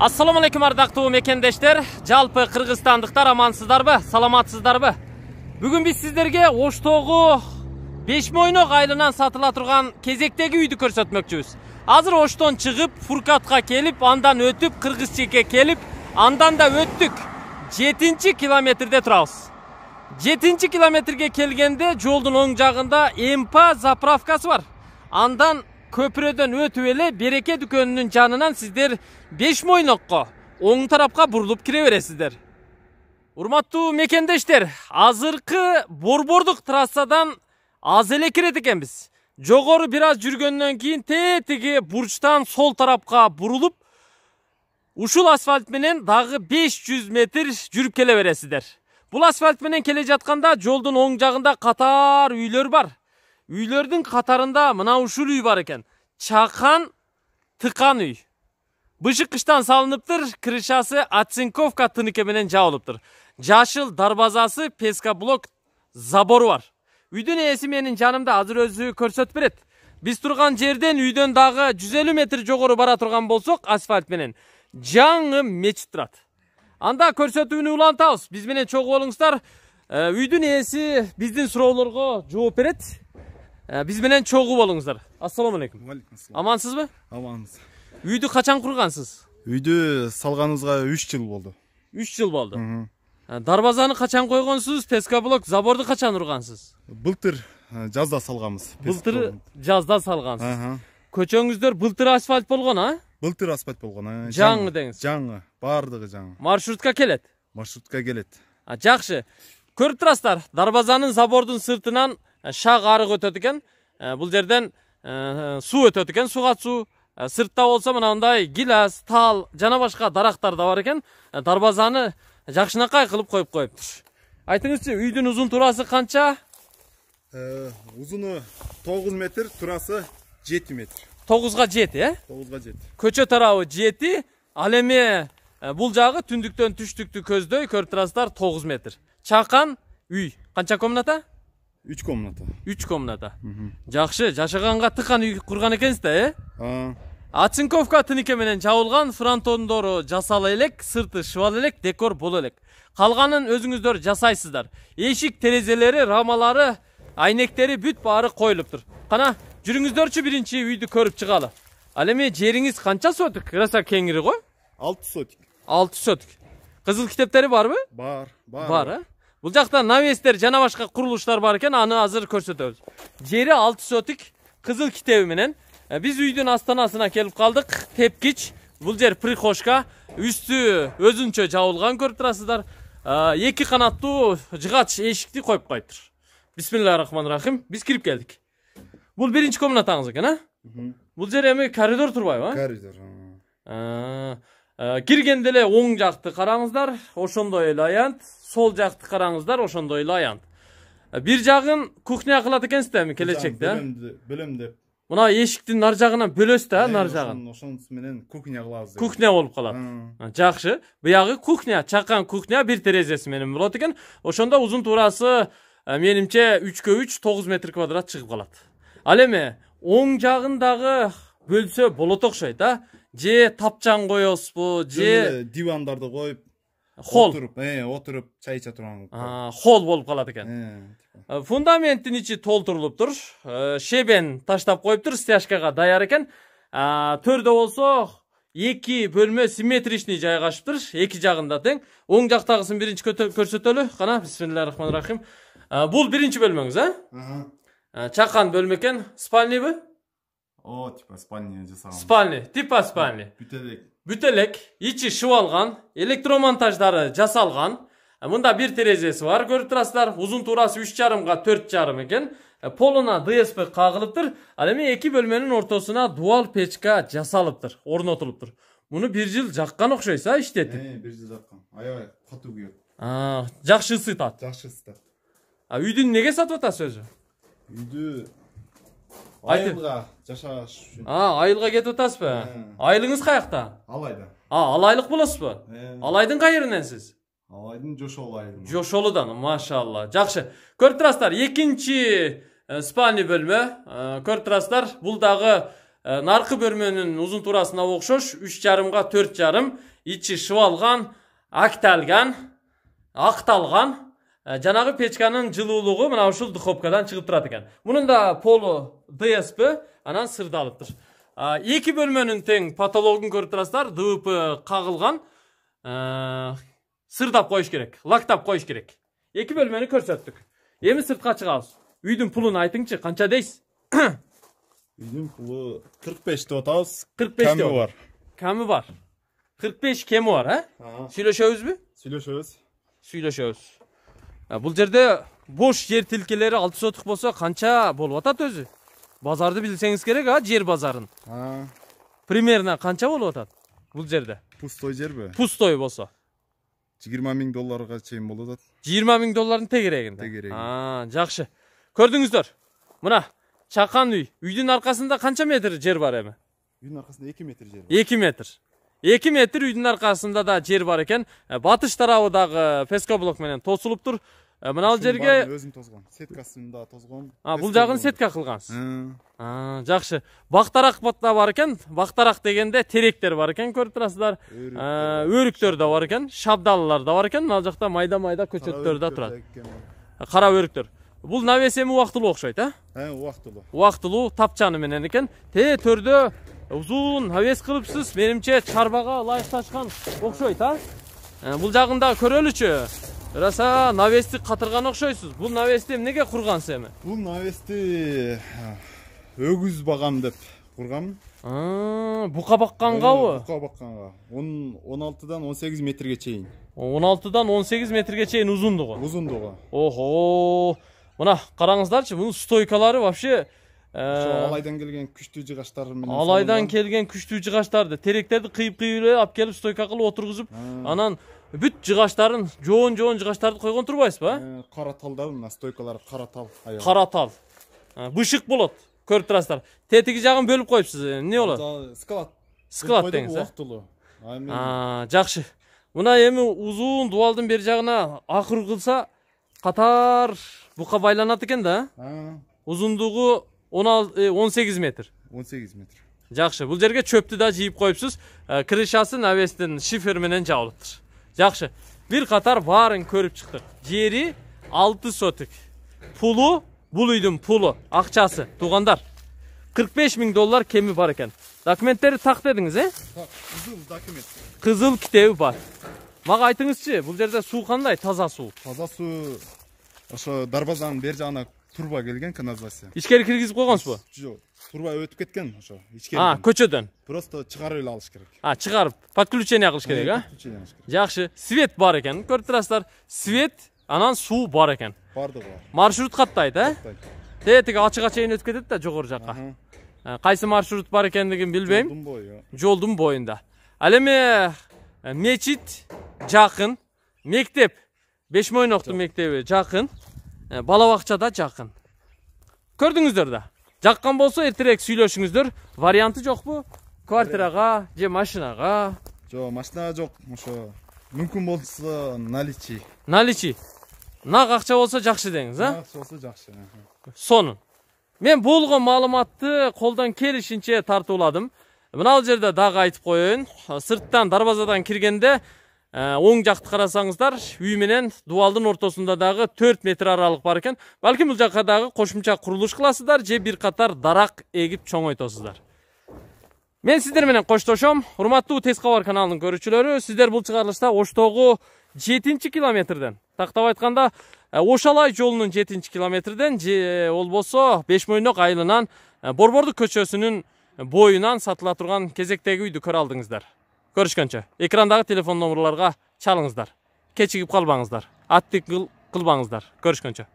алейкум ардактуу мекендештер жалпы кыргызстандыктар амансыздарбы саламатсыздарбы бүгүн биз сиздерге оштогу беш мойнок айылынан сатыла турган кезектеги үйдү көрсөтмөкчүбүз азыр оштон чыгып фуркатка келіп, андан өтүп кыргыз чекке келип андан да өттүк жетинчи километрде турабыз жетинчи километрге келгенде жолдун оң жагында эмпа заправкасы бар андан köprüden ötüveli bereke dükönünün canından sizler 5 moynokko оң тарапқа бұрылып кіре бересіздер урматтуу мекендештер азыркы борбордук трассадан аз эле кирет экенбиз жогору бир аз жүргөндөн кийин тетиги бурчтан сол тарапка бурулуп ушул асфальт менен дагы 500 метр жүрүп келе бересиздер бул асфальт менен келе жатканда жолдун оң жагында катар үйлөр бар үйлердің қатарында мынау үшіл үй бар екен чақан тықан үй бышық қыштан салыныптыр крышасы оцинковка тыныкеменен жабылыптыр жашыл дарбазасы блок забору бар үйдің ээси менің жанымда азыр өзі көрсөтүп берет биз тұрған жерден үйдөн дағы 150 метр жогору бара турган болсок асфальт менен жаңы мечит турат анда көрсөтүүнү улантабыз биз менен чогуу болуңуздар үйдүн ээси биздин суроолорго жооп берет биз менен чогуу болуңуздар ассалому алейкум алейкум ассалам амансызбы аманбыз үйдү качан кургансыз үйдү салганыбызга үч жыл болду үч жыл болду дарбазаны качан койгонсуз блок заборду качан ургансыз былтыр жазда салганбыз былтыр жазда салгансыз көчөңүздөр былтыр асфальт болгон а былтыр асфальт болгон жаңы деңиз жаңы баардыгы жаңы маршрутка келет маршрутка келет жакшы көрүп турасыздар дарбазанын забордун сыртынан Э, шақ арық өтеді екен э, бұл жерден э, су өтеді екен түсу сыртта болса мынандай гиляс тал жана башка дарактар да бар экен дарбазаны жакшынакай кылып коюп коюптур айтыңызчы үйдүн узун туурасы канча узуну тогуз метр турасы жети метр тогузга жети э тогузга жети көчө тарабы жети ал эми бул жагы түндүктөн түштүктү көздөй көрүп турасыздар тогуз метр чакан үй канча комната үч комната үч комната жакшы жашаганга тыкан үй курган экенсиз да э оцинковка тыныке менен жабылган фронтондору жасала элек сырты шыбала элек декор боло элек калганын өзүңүздөр жасайсыздар эшик терезелери рамалары айнектери бүт баары коюлуптур кана жүрүңүздөрчү биринчи үйдү көрүп чыгалы ал эми жериңиз канча сотик ыраса кеңири го алты сотик алты сотик кызыл китептери барбы бар бар бар э Бұл жақта навестер жана башка курулуштар бар екен аны азыр көрсөтөбүз жери алты сотик кызыл китеби менен э, биз үйдүн астанасына келип калдык тепкич бул жер прихожка үстү өзүнчө жабылган көрүп турасыздар э, эки канаттуу жыгач эшикти коюп коюптур бисмилля рахман рахим биз кирип келдик бул биринчи комнатаңыз экен а бул жер эми коридор турбайбы коридор э, киргенде эле оң жакты караңыздар ошондой эле аянт сол жакты караңыздар ошондой эле аянт бир жагын кухня кылат экенсиз да эми келечекте бөлөм деп мына эшиктин ар жагынан бөлөсүз да нар жагын ошонусу менен кухня кылабыз кухня болуп калат жакшы буягы кухня чакан кухня бир терезеси менен болот экен ошондо узун туурасы менимче үчкө үч тогуз метр квадрат чыгып калат ал эми оң жагын дагы бөлсө болот окшойт а же тапчан коесузбу же дивандарды коюп холл отуруп отуруп чай иче турган холл болуп калат экен фундаменттин ичи толтурулуптур шебен таштап коюптур стяжкага даяр экен төрдө болсо эки бөлмө симметричный жайгашыптыр эки жагында тең оң жактагысын биринчи көрсөтөлү кана бисмилля рахмани рахим бул биринчи бөлмөңүз э чакан бөлмө экен спальныйбы о типа спальня жасаған спальня типа спальня бүтелек бүтелек ичи шыбалган электромонтаждары жасалган э, мында бир терезеси бар көрүп турасыздар узун туурасы үч жарымга төрт жарым экен э, полуна дсп кагылыптыр ал эми эки бөлмөнүн ортосуна дуал печка жасалыптыр орнотулуптур муну бир жыл жаккан окшойсуз а иштетип э, бир жыл жаккан аябай катуу күйөт жакшы ысытат жакшы ысытат үйдү эмнеге сатып атасыз өзү үйдү айылға а айылға кетіп жатасыз ба айылыңыз қай алайда а алайлық боласыз ба алайдың қай сіз? алайдың жошол айылы жошолудан машалла жақсы көріп тұрасыздар екінші э, спальный бөлме э, көріп тұрасыздар бұл дағы э, нарқы бөлменің ұзын турасына оқшош үш жарымға төрт жарым іші шыбалған акталған ақталған жанагы печканын жылуулугу мына ушул духовкадан чыгып турат экен мунун да полу дсп анан сырдалыптыр эки бөлмөнүн тең потологун көрүп турасыздар дпы кагылган сырдап коюш керек лактап коюш керек эки бөлмөнү көрсөттүк эми сыртка чыгабыз үйдүн пулун айтыңчы канча дейсиз үйдүн пулу кырк беш деп атабыз кырк беш ками бар ками бар кырк беш кеми бар э сүйлөшөбүзбү сүйлөшөбүз сүйлөшөбүз Ә, бұл жерде бош жер тілкелері алты сотық болса қанша болып атат өзі базарды білсеңіз керек а жер базарын примерно қанша болып атат бұл жерде пустой жерби пустой болса жыйырма миң долларга чейин болуп атат жыйырма миң доллардын тегерегинде тегерегинде жакшы Көрдіңіздер мына чакан үй үйдің арқасында қанша метр жер бар эми үйдің арқасында эки метр жер бар метр 2 метр үйдің арқасында да жер бар екен ә, батыш тарабы дагы пескоблок менен тосылып тұр ә, мынау жерге өзүм тозған сеткасын да тозгон а бул жагын сетка кылгансыз ә. жакшы бақтарақ да бар екен бақтарақ дегенде теректер бар екен көріп турасыздар өріктер да бар екен шабдалылар да бар екен мына жақта майда майда көчөттөр да тұрады қара өріктер бұл навес эми убактылуу окшойт а убактылуу убактылуу тапчаны менен экен тээ төрдө узун навес қылыпсыз менимче чарбаға лайықташқан окшойт, а ә, бұл жағында көрөлүчү. раса навесті қатырған окшойсуз. бұл навесті неге құрғансыз эми бұл навесті өгіз багам деп құрғам бұқа баққанғабы бұқа баққанға он алтыдан он сегиз метрге чейин он алтыдан он сегиз метрге чейин узундугу узундугу охо мына караңыздарчы, бұның стойкалары вообще алайдан келген күчтүү жыгачтар менен алайдан келген күчтүү жыгачтарды теректерди кыйып кыйып эле алып келип стойка кылып отургузуп анан бүт жыгачтарын жоон жоон жыгачтарды койгон турбайсызбы э кара тал да мына стойкалар кара тал кара тал бышык болот көрүп турасыздар тетиги жагын бөлүп коюпсуз эмне болот склад склад деңиз а? убактылуу жакшы мына эми узун дубалдын бери жагына акыр кылса катар бука байланат экен да узундугу 18 метр 18 метр жақсы бұл жерге чөпті да жиып қойыпсыз крышасын крышасы навестің шиферменен жабылыптыр тұр жақсы бір қатар барын көріп шықтық жері 6 сотик пулы бұл үйдің пулы ақшасы туғандар 45 миң доллар кемі бар екен документтері тақ дедіңіз е қызыл документ қызыл кітебі бар маған айтыңызшы бұл жерде су қандай таза су таза су ошо дарбазанын бер жағына турба келген канализация ичкери киргизип койгонсузбу жок турба өтүп кеткен ошо ичкери а көчөдөн просто чыгарып эле алыш керек а чыгарып подключение кылыш керек а подключение кылыш керек жакшы свет бар экен көрүп турасыздар свет анан суу бар экен бардыгы бар маршрут каттайт э тээ тиги ачыга чейин өтүп кетет да жогору жака кайсы маршрут бар экендигин билбейм жолдун бою жолдун боюнда ал эми мечит жакын мектеп беш мойноктун мектеби жакын балабақшада жақын көрдіңіздер да жаққан болса ертерек сүйлөшүңүздөр варианты жоқ жокпу квартираға же машинаға жок машинаға жоқ ошо Мүмкін болса, наличий наличий нақ ақша болса жақсы деңіз а ақша болса жақсы сонун мен болған маалыматты қолдан келишинче тартууладым мынау жерде дағы айтып қойын, сырттан дарбазадан кіргенде Ә, оң жақты қарасаңыздар үй менен дуалдың ортосунда дағы төрт метр аралық бар екен балким бұл жака дагы кошумча курулуш кыласыздар же бир қатар дарақ егіп чоңойтосуздар мен сиздер менен коштошом урматтуу тез кабар каналынын көрүүчүлөрү сиздер бул чыгарылышта оштогу жетинчи километрден тактап айтканда ә, ошалай жолунун жетинчи километрден же ә, болбосо беш мойнок айылынан борбордук көчөсүнүн боюнан сатыла турган кезектеги үйдү көрө алдыңыздар көрүшкөнчө экрандагы телефон номурларга чалыңыздар кечигип калбаңыздар аттық кылбаңыздар көрүшкөнчө